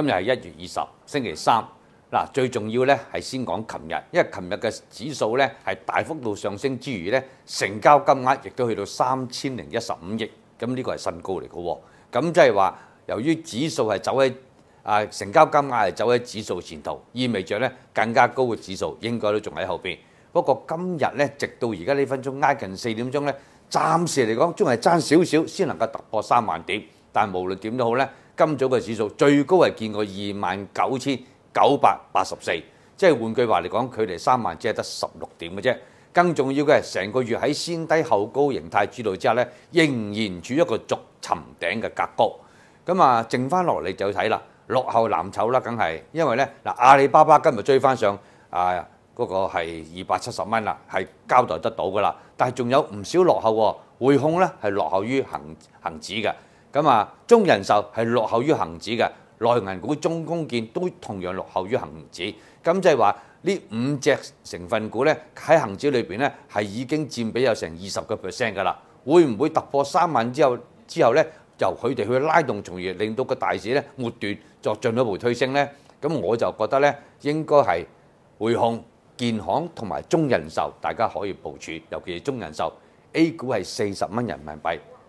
今日係一月二十，星期三。嗱，最重要咧係先講琴日，因為琴日嘅指數咧係大幅度上升之餘咧，成交金額亦都去到三千零一十五億，咁呢個係新高嚟嘅喎。咁即係話，由於指數係走喺啊，成交金額係走喺指數前頭，意味着咧更加高嘅指數應該都仲喺後邊。不過今日咧，直到而家呢分鐘挨近四點鐘咧，暫時嚟講仲係爭少少先能夠突破三萬點，但無論點都好咧。今早嘅指數最高係見過二萬九千九百八十四，即係換句話嚟講，距離三萬只係得十六點嘅啫。更重要嘅係，成個月喺先低後高形態主導之下咧，仍然處一個逐沉頂嘅格局。咁啊，剩翻落嚟就睇啦，落後藍籌啦，梗係，因為咧嗱，阿里巴巴今日追翻上啊嗰個係二百七十蚊啦，係交代得到㗎啦。但係仲有唔少落後，匯控咧係落後於恒恆指嘅。咁啊，中人壽係落后於恆指嘅，內銀股中公建都同樣落后於恆指。咁即係話呢五隻成分股咧喺恆指裏邊咧係已經佔比有成二十個 percent 㗎啦。會唔會突破三萬之後之後咧由佢哋去拉動，從而令到個大市咧末段作進一步推升咧？咁我就覺得咧應該係匯控、建行同埋中人壽大家可以部署，尤其是中人壽 A 股係四十蚊人民幣。